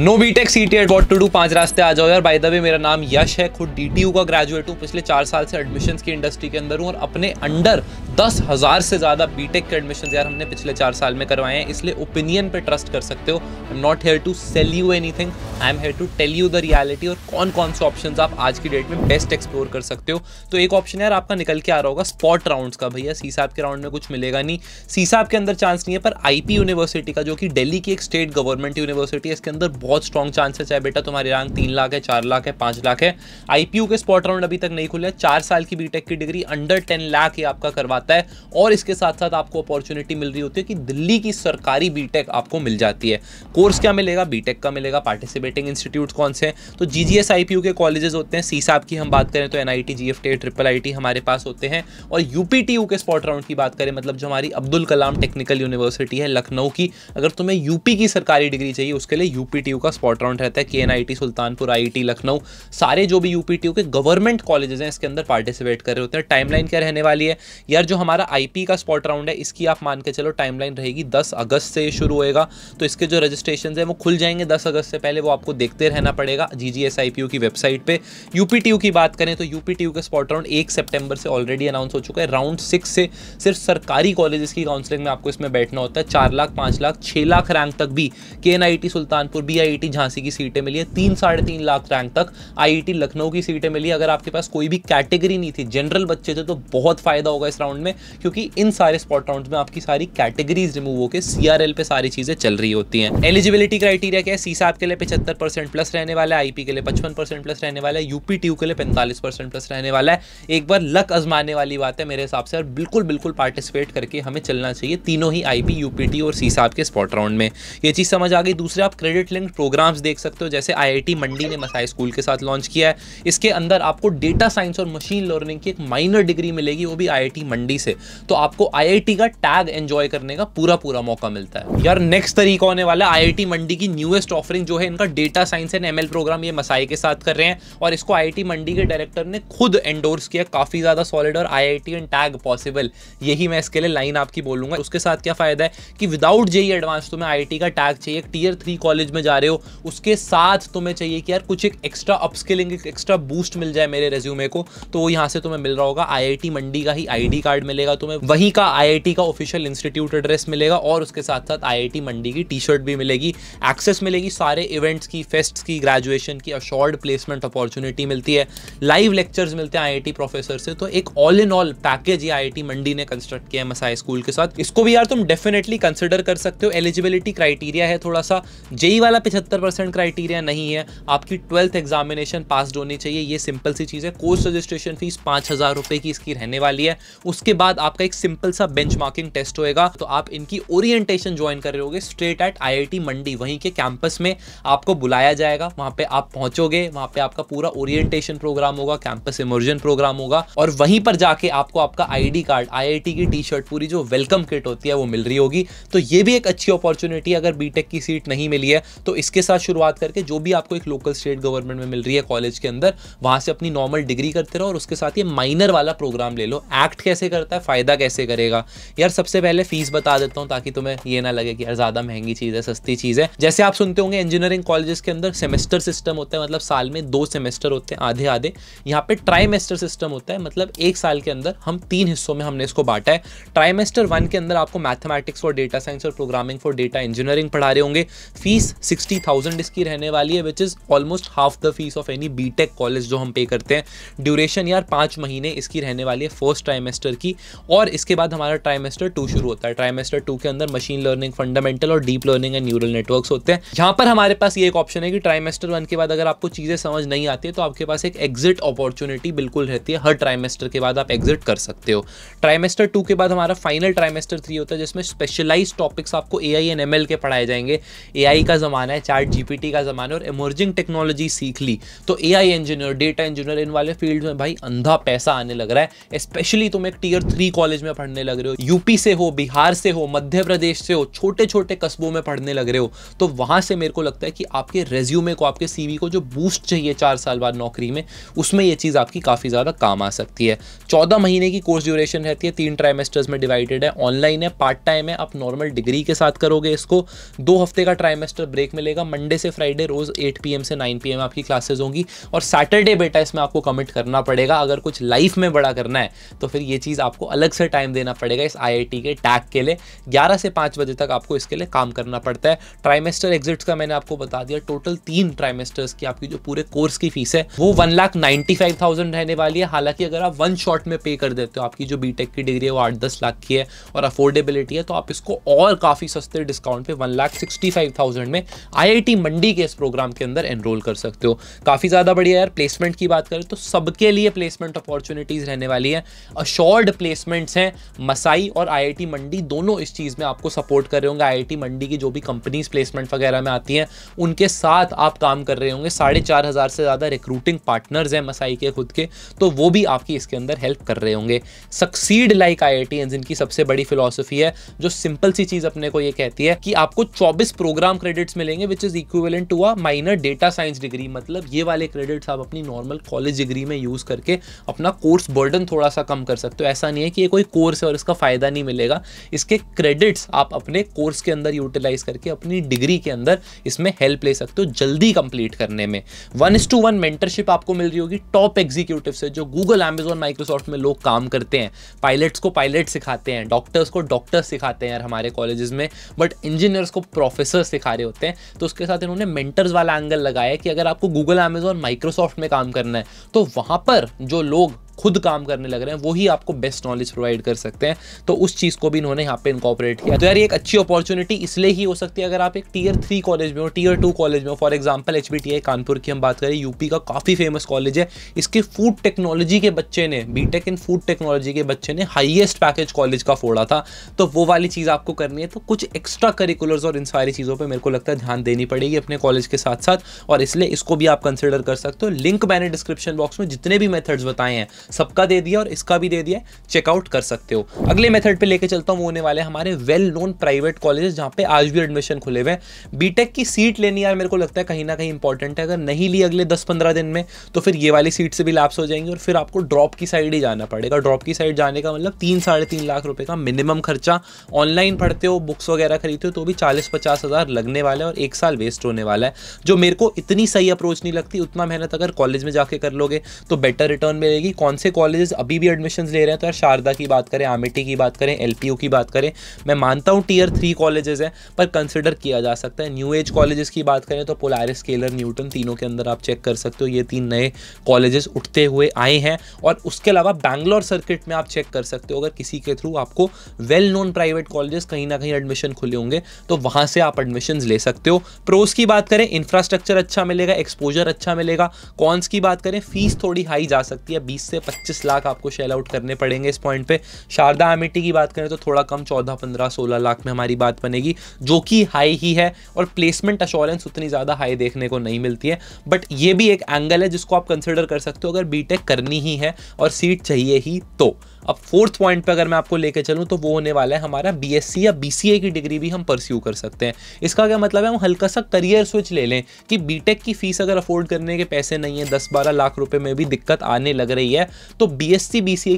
no BTech C T eight what to do पांच रास्ते आ जाओ यार बाय द वे मेरा नाम यश है खुद डी टी यू का ग्रेजुएट हूँ पिछले चार साल से एडमिशन की इंडस्ट्री के अंदर हूँ और अपने अंडर दस हज़ार से ज़्यादा बीटेक के एडमिशन यार हमने पिछले चार साल में करवाए हैं इसलिए ओपिनियन पे ट्रस्ट कर सकते हो I am not here to sell you anything I am here to tell you the reality और कौन कौन से ऑप्शन आप आज की डेट में बेस्ट एक्सप्लोर कर सकते हो तो एक ऑप्शन यार आपका निकल के आ रहा होगा स्पॉट राउंड का भैया साहब के राउंड में कुछ मिलेगा नहीं साहब के अंदर चांस नहीं है पर आई यूनिवर्सिटी का जो कि डेली की एक स्टेट गवर्नमेंट यूनिवर्सिटी है इसके अंदर बहुत स्ट्रॉन्ग चांस है चाहे बेटा तुम्हारी रैंक तीन लाख है चार लाख है पाँच लाख है आई के स्पॉट राउंड अभी तक नहीं खुले चार साल की बीटेक की डिग्री अंडर टेन लाख ये आपका करवाते जाता है और इसके साथ साथ आपको अपॉर्चुनिटी मिल रही होती है कि दिल्ली की सरकारी बीटेक आपको मिल जाती है कोर्स क्या मिलेगा बीटेक का मिलेगा पार्टिसिपेटिंग इंस्टीट्यूट कौन से हैं तो जी जी के कॉलेजेस होते हैं सी साहब की हम बात करें तो N I T G F T triple I T हमारे पास होते हैं और यू पी टी यू के स्पॉट राउंड की बात करें मतलब जो हमारी अब्दुल कलाम टेक्निकल यूनिवर्सिटी है लखनऊ की अगर तुम्हें यूपी की सरकारी डिग्री चाहिए उसके लिए यूपीटीयू का स्पॉट राउंड रहता है K N I T Sultanpur I T Lucknow सारे जो भी यूपीटीयू के गवर्नमेंट कॉलेजेस हैं इसके अंदर पार्टिसिपेट कर रहे होते हैं टाइमलाइन क्या रहने वाली है यार जो हमारा आईपी का स्पॉट राउंड है इसकी आप मान के चलो टाइमलाइन रहेगी 10 अगस्त से शुरू होएगा तो इसके जो रजिस्ट्रेशन है वो खुल जाएंगे 10 अगस्त से पहले वो आपको देखते रहना पड़ेगा G G S I P U की वेबसाइट पे यूपीटीयू की बात करें तो यूपीटीयू का स्पॉट राउंड एक सेप्टेम्बर से ऑलरेडी अनाउंस हो चुका है राउंड सिक्स से सिर्फ सरकारी कॉलेज की काउंसलिंग में आपको इसमें बैठना होता है चार लाख पाँच लाख छः लाख रैंक तक भी K N I T Sultanpur B I T Jhansi की सीटें मिली है तीन साढ़े तीन लाख रैंक तक आई आई टी लखनऊ की सीटें मिली अगर आपके पास कोई भी कैटेगरी नहीं थी जनरल बच्चे थे तो बहुत फायदा होगा इस राउंड राउंड में क्योंकि इन सारे स्पॉट राउंड में आपकी सारी कैटेगरीज रिमूव होकर सीआरएल पे सारी चीज़ें चल रही होती हैं एलिजिबिलिटी क्राइटेरिया क्या है सी के लिए पचहत्तर परसेंट प्लस रहने वाला है आईपी के लिए पचपन परसेंट प्लस रहने वाला है यूपी ट्यू के लिए पैंतालीस परसेंट प्लस रहने वाला है एक बार लक आजमाने वाली बात है मेरे हिसाब से और बिल्कुल बिल्कुल पार्टिसिपेट करके हमें चलना चाहिए तीनों ही आईपी यूपीटी और सी के स्पॉट राउंड में ये चीज़ समझ आ गई दूसरे आप क्रेडिट लिंक प्रोग्राम्स देख सकते हो जैसे आई मंडी ने मसाई स्कूल के साथ लॉन्च किया है इसके अंदर आपको डेटा साइंस और मशीन लर्निंग की एक माइनर डिग्री मिलेगी वो भी आई मंडी मंडी से तो आपको आई का टैग एंजॉय करने का पूरा पूरा मौका मिलता है यार नेक्स्ट तरीका होने वाला है आई मंडी की न्यूएस्ट ऑफरिंग जो है इनका data science and M programme ये मसाई के साथ कर रहे हैं और इसको आई मंडी के डायरेक्टर ने खुद एंडोर्स किया काफी ज्यादा सॉलिड और आई एंड टैग पॉसिबल यही मैं इसके लिए लाइन आपकी बोलूंगा उसके साथ क्या फायदा है कि विदाउट जेई एडवांस तुम्हें आई का टैग चाहिए टीयर थ्री कॉलेज में जा रहे हो उसके साथ तुम्हें चाहिए कि यार कुछ एक एक्स्ट्रा अपस्किलिंग एक एक्स्ट्रा बूस्ट मिल जाए मेरे रेज्यूमे को तो यहां से तुम्हें मिल रहा होगा आई मंडी का ही आई कार्ड कार्ड मिलेगा तुम्हें वहीं का आईआईटी का ऑफिशियल इंस्टीट्यूट एड्रेस मिलेगा और उसके साथ साथ आईआईटी मंडी की टी शर्ट भी मिलेगी एक्सेस मिलेगी सारे इवेंट्स की फेस्ट की ग्रेजुएशन की अशॉर्ड प्लेसमेंट अपॉर्चुनिटी मिलती है लाइव लेक्चर्स मिलते हैं आई प्रोफेसर से तो एक ऑल इन ऑल पैकेज ये आई मंडी ने कंस्ट्रक्ट किया एम स्कूल के साथ इसको भी यार तुम डेफिनेटली कंसिडर कर सकते हो एलिजिबिलिटी क्राइटेरिया है थोड़ा सा जेई वाला पिछहत्तर परसेंट क्राइटेरिया नहीं है आपकी ट्वेल्थ एग्जामिनेशन पास होनी चाहिए ये सिंपल सी चीज़ है कोर्स रजिस्ट्रेशन फीस पाँच हज़ार रुपये की इसकी रहने वाली है उसके उसके बाद आपका एक सिंपल सा बेंचमार्किंग टेस्ट होएगा तो आप इनकी ओरिएंटेशन ज्वाइन कर रहे होगे स्ट्रेट एट आई मंडी वहीं के कैंपस में आपको बुलाया जाएगा वहां पे आप पहुंचोगे वहां पे आपका पूरा ओरिएंटेशन प्रोग्राम होगा कैंपस इमर्जन प्रोग्राम होगा और वहीं पर जाके आपको आपका आई कार्ड आई की टी शर्ट पूरी जो वेलकम किट होती है वो मिल रही होगी तो ये भी एक अच्छी अपॉर्चुनिटी अगर बीटेक की सीट नहीं मिली है तो इसके साथ शुरुआत करके जो भी आपको एक लोकल स्टेट गवर्नमेंट में मिल रही है कॉलेज के अंदर वहां से अपनी नॉर्मल डिग्री करते रहो और उसके साथ ये माइनर वाला प्रोग्राम ले लो एक्ट कैसे कर करता है फ़ायदा कैसे करेगा यार सबसे पहले फीस बता देता हूँ ताकि तुम्हें ये ना लगे कि यार ज़्यादा महंगी चीज़ है सस्ती चीज़ है जैसे आप सुनते होंगे इंजीनियरिंग कॉलेजेस के अंदर सेमेस्टर सिस्टम होता है मतलब साल में दो सेमेस्टर होते हैं आधे आधे यहाँ पर ट्राईमेस्टर सिस्टम होता है मतलब एक साल के अंदर हम तीन हिस्सों में हमने इसको बांटा है ट्राईमेस्टर वन के अंदर आपको मैथमेटिक्स फॉर डेटा साइंस और प्रोग्रामिंग फॉर डेटा इंजीनियरिंग पढ़ा रहे होंगे फीस सिक्सटी थाउजेंड इसकी रहने वाली है which is almost half the fees of any B college जो हम पे करते हैं ड्यूरेशन यार पाँच महीने इसकी रहने वाली है फर्स्ट ट्राइमेस्टर की की और इसके बाद हमारा ट्राइमेस्टर टू शुरू होता है ट्राइमेस्टर टू के अंदर मशीन लर्निंग फंडामेंटल और deep learning and neural networks होते हैं यहाँ पर हमारे पास ये एक ऑप्शन है कि ट्राइमेस्टर वन के बाद अगर आपको चीज़ें समझ नहीं आती है तो आपके पास एक एग्जिट अपॉर्चुनिटी बिल्कुल रहती है हर ट्राइमेस्टर के बाद आप एग्जिट कर सकते हो ट्राइमेस्टर टू के बाद हमारा फाइनल ट्राइमेस्टर थ्री होता है जिसमें स्पेशलाइज टॉपिक्स आपको A I and M L के पढ़ाए जाएंगे ए आई का ज़माना है चार्ट जी पी टी का ज़माना है और इमर्जिंग टेक्नोलॉजी सीख ली तो A I engineer data engineer इन वाले फील्ड में भाई अंधा पैसा आने लग रहा है स्पेशली तुम एक टीयर ईयर थ्री कॉलेज में पढ़ने लग रहे हो यूपी से हो बिहार से हो मध्य प्रदेश से हो छोटे छोटे कस्बों में पढ़ने लग रहे हो तो वहां से मेरे को लगता है कि आपके रेज्यूमे को आपके सीवी को जो बूस्ट चाहिए चार साल बाद नौकरी में उसमें यह चीज़ आपकी काफ़ी ज़्यादा काम आ सकती है चौदह महीने की कोर्स ड्यूरेशन रहती है तीन ट्राइमेस्टर्स में डिवाइडेड है ऑनलाइन है पार्ट टाइम है आप नॉर्मल डिग्री के साथ करोगे इसको दो हफ्ते का ट्राइमेस्टर ब्रेक मिलेगा मंडे से फ्राइडे रोज़ एट पी से नाइन पी आपकी क्लासेज होंगी और सैटरडे बेटा इसमें आपको कमिट करना पड़ेगा अगर कुछ लाइफ में बड़ा करना है तो फिर ये चीज़ आपको अलग से टाइम देना पड़ेगा इस आई के टैग के लिए ग्यारह से पाँच बजे तक आपको इसके लिए काम करना पड़ता है ट्राइमेस्टर एग्जिट्स का मैंने आपको बता दिया टोटल तीन ट्राइमेस्टर्स की आपकी जो पूरे कोर्स की फीस है वो one lakh ninety five thousand रहने वाली है हालांकि अगर आप वन शॉट में पे कर देते हो आपकी जो बीटेक की डिग्री है वो आठ दस लाख की है और अफोर्डेबिलिटी है तो आप इसको और काफ़ी सस्ते डिस्काउंट पे one lakh sixty five thousand में आईआईटी मंडी के इस प्रोग्राम के अंदर एनरोल कर सकते हो काफ़ी ज़्यादा बढ़िया यार प्लेसमेंट की बात करें तो सबके लिए प्लेसमेंट अपॉर्चुनिटीज़ रहने वाली है अश्योर्ड थर्ड प्लेसमेंट्स हैं मसाई और आईआईटी मंडी दोनों इस चीज़ में आपको सपोर्ट कर रहे होंगे आईआईटी मंडी की जो भी कंपनीज प्लेसमेंट वगैरह में आती हैं उनके साथ आप काम कर रहे होंगे साढ़े चार हज़ार से ज़्यादा रिक्रूटिंग पार्टनर्स हैं मसाई के खुद के तो वो भी आपकी इसके अंदर हेल्प कर रहे होंगे सक्सीड लाइक आई आई जिनकी सबसे बड़ी फिलोसफी है जो सिंपल सी चीज़ अपने को ये कहती है कि आपको चौबीस प्रोग्राम क्रेडिट्स मिलेंगे which is equivalent to a minor data science degree मतलब ये वाले क्रेडिट्स आप अपनी नॉर्मल कॉलेज डिग्री में यूज़ करके अपना कोर्स बर्डन थोड़ा सा कम कर सकते हो ऐसा नहीं है कि ये कोई कोर्स है और इसका फ़ायदा नहीं मिलेगा इसके क्रेडिट्स आप अपने कोर्स के अंदर यूटिलाइज करके अपनी डिग्री के अंदर इसमें हेल्प ले सकते हो जल्दी कंप्लीट करने में one is to one mentorship आपको मिल रही होगी टॉप एग्जीक्यूटिव से जो गूगल अमेजोन माइक्रोसॉफ्ट में लोग काम करते हैं पायलट्स को पायलट सिखाते हैं डॉक्टर्स को डॉक्टर्स सिखाते हैं यार हमारे कॉलेजेस में बट इंजीनियर्स को प्रोफेसर सिखा रहे होते हैं तो उसके साथ इन्होंने मेंटर्स वाला एंगल लगाया कि अगर आपको गूगल अमेजोन माइक्रोसॉफ्ट में काम करना है तो वहां पर जो लोग खुद काम करने लग रहे हैं वही आपको बेस्ट नॉलेज प्रोवाइड कर सकते हैं तो उस चीज़ को भी इन्होंने यहाँ पे इनकॉपरेट किया तो यार एक अच्छी अपॉर्चुनिटी इसलिए ही हो सकती है अगर आप एक टीयर थ्री कॉलेज में हो टीयर टू कॉलेज में हो फॉर एग्जाम्पल एच कानपुर की हम बात करें यूपी का काफ़ी फेमस कॉलेज है इसके फूड टेक्नोलॉजी के बच्चे ने बीटेक इन फूड टेक्नोलॉजी के बच्चे ने हाइएस्ट पैकेज कॉलेज का फोड़ा था तो वो वाली चीज़ आपको करनी है तो कुछ एक्स्ट्रा करिकुलर्स और इन सारी चीज़ों पर मेरे को लगता है ध्यान देनी पड़ेगी अपने कॉलेज के साथ साथ और इसलिए इसको भी आप कंसिडर कर सकते हो लिंक मैंने डिस्क्रिप्शन बॉक्स में जितने भी मेथड्स बताए हैं सबका दे दिया और इसका भी दे दिया चेकआउट कर सकते हो अगले मेथड पे लेके चलता हूँ वो होने वाले हमारे वेल नोन प्राइवेट कॉलेजेस जहाँ पे आज भी एडमिशन खुले हुए हैं बीटेक की सीट लेनी यार मेरे को लगता है कहीं ना कहीं इंपॉर्टेंट है अगर नहीं ली अगले दस पंद्रह दिन में तो फिर ये वाली सीट से भी लैप्स हो जाएंगी और फिर आपको ड्रॉप की साइड ही जाना पड़ेगा ड्रॉप की साइड जाने का मतलब तीन साढ़े तीन लाख रुपये का मिनिमम खर्चा ऑनलाइन पढ़ते हो बुक्स वगैरह खरीदते हो तो भी चालीस पचास हज़ार लगने वाला है और एक साल वेस्ट होने वाला है जो मेरे को इतनी सही अप्रोच नहीं लगती उतना मेहनत अगर कॉलेज में जाके कर लोगे तो बेटर रिटर्न मिलेगी कौन से कॉलेजेस अभी भी एडमिशन ले रहे हैं तो यार शारदा की बात करें आमिटी की बात करें एल की बात करें मैं मानता हूँ टीयर थ्री कॉलेजेस हैं पर कंसिडर किया जा सकता है न्यू एज कॉलेजेस की बात करें तो पोलारिस केलर न्यूटन तीनों के अंदर आप चेक कर सकते हो ये तीन नए कॉलेजेस उठते हुए आए हैं और उसके अलावा बैंगलोर सर्किट में आप चेक कर सकते हो अगर किसी के थ्रू आपको वेल नोन प्राइवेट कॉलेजेस कहीं ना कहीं एडमिशन खुले होंगे तो वहाँ से आप एडमिशन ले सकते हो प्रोस की बात करें इंफ्रास्ट्रक्चर अच्छा मिलेगा एक्सपोजर अच्छा मिलेगा कॉन्स की बात करें फीस थोड़ी हाई जा सकती है बीस से पच्चीस लाख आपको शेल आउट करने पड़ेंगे इस पॉइंट पे शारदा एमिटी की बात करें तो थोड़ा कम चौदह पंद्रह सोलह लाख में हमारी बात बनेगी जो कि हाई ही है और प्लेसमेंट अश्योरेंस उतनी ज़्यादा हाई देखने को नहीं मिलती है बट ये भी एक एंगल है जिसको आप कंसिडर कर सकते हो अगर बी करनी ही है और सीट चाहिए ही तो अब फोर्थ पॉइंट पे अगर मैं आपको लेके चलूँ तो वो होने वाला है हमारा बी या बी की डिग्री भी हम परस्यू कर सकते हैं इसका क्या मतलब है हम हल्का सा करियर स्विच ले लें कि बी की फीस अगर अफोर्ड करने के पैसे नहीं है दस बारह लाख रुपये में भी दिक्कत आने लग रही है तो बी एस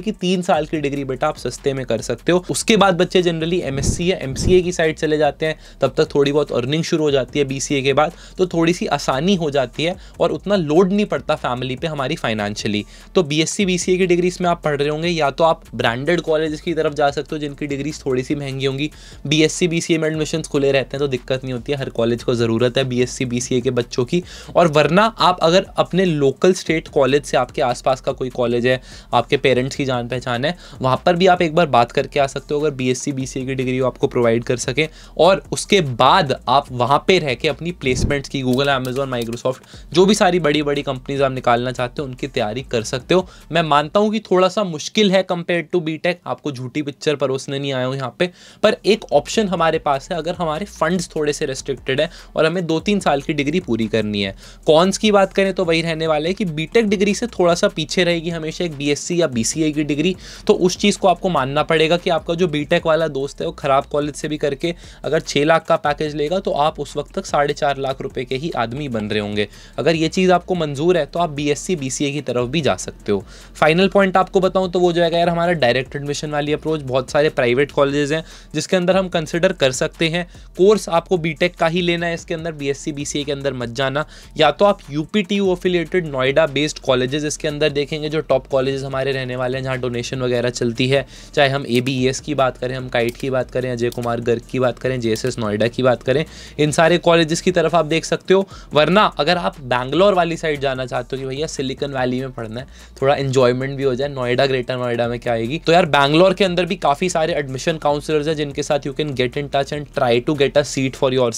की तीन साल की डिग्री बेटा आप सस्ते में कर सकते हो उसके बाद बच्चे जनरली एम या एम की साइड चले जाते हैं तब तक थोड़ी बहुत अर्निंग शुरू हो जाती है बी के बाद तो थोड़ी सी आसानी हो जाती है और उतना लोड नहीं पड़ता फैमिली पे हमारी फाइनेंशियली तो बी एस की डिग्री इसमें आप पढ़ रहे होंगे या तो आप ब्रांडेड कॉलेज की तरफ जा सकते हो जिनकी डिग्रीज थोड़ी सी महंगी होंगी B S C B C A में एडमिशन खुले रहते हैं तो दिक्कत नहीं होती है हर कॉलेज को ज़रूरत है B S C B C A के बच्चों की और वरना आप अगर अपने लोकल स्टेट कॉलेज से आपके आसपास का कोई कॉलेज है आपके पेरेंट्स की जान पहचान है वहाँ पर भी आप एक बार बात करके आ सकते हो अगर B S C B C A की डिग्री आपको प्रोवाइड कर सकें और उसके बाद आप वहाँ पर रह के अपनी प्लेसमेंट्स की गूगल अमेजोन माइक्रोसॉफ्ट जो भी सारी बड़ी बड़ी कंपनीज आप निकालना चाहते हो उनकी तैयारी कर सकते हो मैं मानता हूँ कि थोड़ा सा मुश्किल है compare compare to B tech आपको झूठी पिक्चर परोसने नहीं आया हूँ यहाँ पे पर एक ऑप्शन हमारे पास है अगर हमारे फंड्स थोड़े से रेस्ट्रिक्टेड है और हमें दो तीन साल की डिग्री पूरी करनी है कॉन्स की बात करें तो वही रहने वाले हैं कि बी डिग्री से थोड़ा सा पीछे रहेगी हमेशा एक बी या बी की डिग्री तो उस चीज़ को आपको मानना पड़ेगा कि आपका जो बी वाला दोस्त है वो ख़राब कॉलेज से भी करके अगर छः लाख का पैकेज लेगा तो आप उस वक्त तक साढ़े चार लाख रुपए के ही आदमी बन रहे होंगे अगर ये चीज़ आपको मंजूर है तो आप बी एस की तरफ भी जा सकते हो फाइनल पॉइंट आपको बताऊँ तो वो जो है यार हमारा डायरेक्ट एडमिशन वाली अप्रोच बहुत सारे प्राइवेट कॉलेजेस हैं जिसके अंदर हम कंसिडर कर सकते हैं कोर्स आपको बी का ही लेना है इसके अंदर बी एस के अंदर मत जाना या तो आप UPTU affiliated Noida based colleges इसके अंदर देखेंगे जो टॉप कॉलेजेस हमारे रहने वाले हैं जहाँ डोनेशन वगैरह चलती है चाहे हम ए e की बात करें हम काइट की बात करें अजय कुमार गर्ग की बात करें जे नोएडा की बात करें इन सारे कॉलेजेस की तरफ आप देख सकते हो वरना अगर आप बैंगलोर वाली साइड जाना चाहते हो कि भैया सिलिकन वैली में पढ़ना है थोड़ा इन्जॉयमेंट भी हो जाए नोएडा ग्रेटर नोएडा में लेके आएगी तो यार बैंगलोर के अंदर भी काफी सारे एडमिशन काउंसलर्स हैं जिनके साथ you can get in touch and try to get a seat for your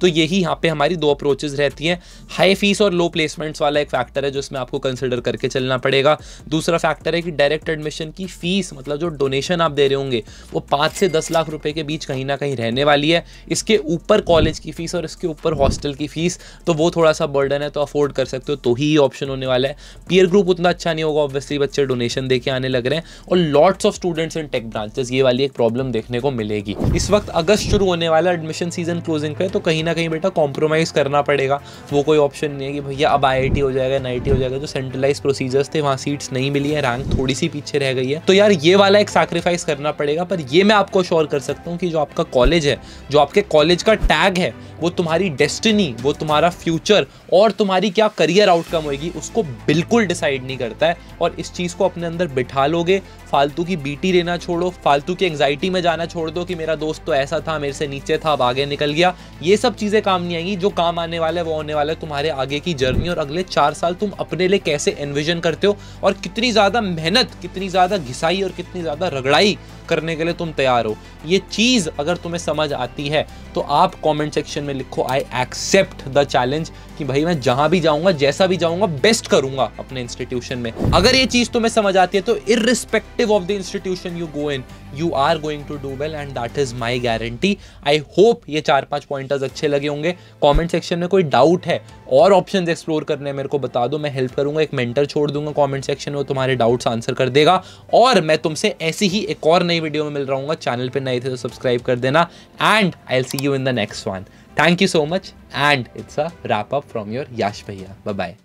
तो यही यहाँ पे हमारी दो अप्रोचेज रहती हैं हाई फीस और लो प्लेसमेंट्स वाला एक फैक्टर है जो इसमें आपको कंसिडर करके चलना पड़ेगा दूसरा फैक्टर है कि डायरेक्ट एडमिशन की फीस मतलब जो डोनेशन आप दे रहे होंगे वो पाँच से दस लाख रुपए के बीच कहीं ना कहीं रहने वाली है इसके ऊपर कॉलेज की फीस और इसके ऊपर हॉस्टल की फीस तो वो थोड़ा सा बर्डन है तो अफोर्ड कर सकते हो तो ही ऑप्शन होने वाला है पीयर ग्रुप उतना अच्छा नहीं होगा ऑब्वियसली बच्चे डोनेशन दे के आने लग रहे हैं और lots of students in tech branches ये वाली एक प्रॉब्लम देखने को मिलेगी इस वक्त अगस्त शुरू होने वाला एडमिशन सीजन क्लोजिंग पे तो कहीं ना कहीं बेटा कॉम्प्रोमाइज़ करना पड़ेगा वो कोई ऑप्शन नहीं है कि भैया अब आई हो जाएगा एन हो जाएगा जो सेंट्रलाइज प्रोसीजर्स थे वहाँ सीट्स नहीं मिली है रैंक थोड़ी सी पीछे रह गई है तो यार ये वाला एक सेक्रीफाइस करना पड़ेगा पर ये मैं आपको श्योर कर सकता हूँ कि जो आपका कॉलेज है जो आपके कॉलेज का टैग है वो तुम्हारी डेस्टिनी वो तुम्हारा फ्यूचर और तुम्हारी क्या करियर आउटकम होगी उसको बिल्कुल डिसाइड नहीं करता है और इस चीज़ को अपने अंदर बिठा लोगे फालतू की बीटी लेना छोड़ो फालतू की एंगजाइटी में जाना छोड़ दो कि मेरा दोस्त तो ऐसा था मेरे से नीचे था अब आगे निकल गया ये सब चीज़ें काम नहीं आएंगी जो काम आने वाला है वो होने वाला है तुम्हारे आगे की जर्नी और अगले चार साल तुम अपने लिए कैसे एनविजन करते हो और कितनी ज़्यादा मेहनत कितनी ज़्यादा घिसाई और कितनी ज़्यादा रगड़ाई करने के लिए तुम तैयार हो ये चीज़ अगर तुम्हें समझ आती है तो आप कमेंट सेक्शन में लिखो आई एक्सेप्ट द चैलेंज कि भाई मैं जहां भी जाऊंगा जैसा भी जाऊंगा बेस्ट करूंगा अपने इंस्टीट्यूशन में अगर ये चीज़ तुम्हें समझ आती है तो irrespective of the institution you go in you are going to do well and that is my guarantee I hope ये चार पांच पॉइंटर्स अच्छे लगे होंगे कॉमेंट सेक्शन में कोई डाउट है और ऑप्शन एक्सप्लोर करने मेरे को बता दो मैं हेल्प करूंगा एक मेंटर छोड़ दूंगा कॉमेंट सेक्शन में तुम्हारे डाउट्स आंसर कर देगा और मैं तुमसे ऐसी ही एक और नई वीडियो में मिल रहा चैनल पर नए थे तो सब्सक्राइब कर देना and I'll see you in the next one thank you so much and it's a wrap up from your Yash भैया बाय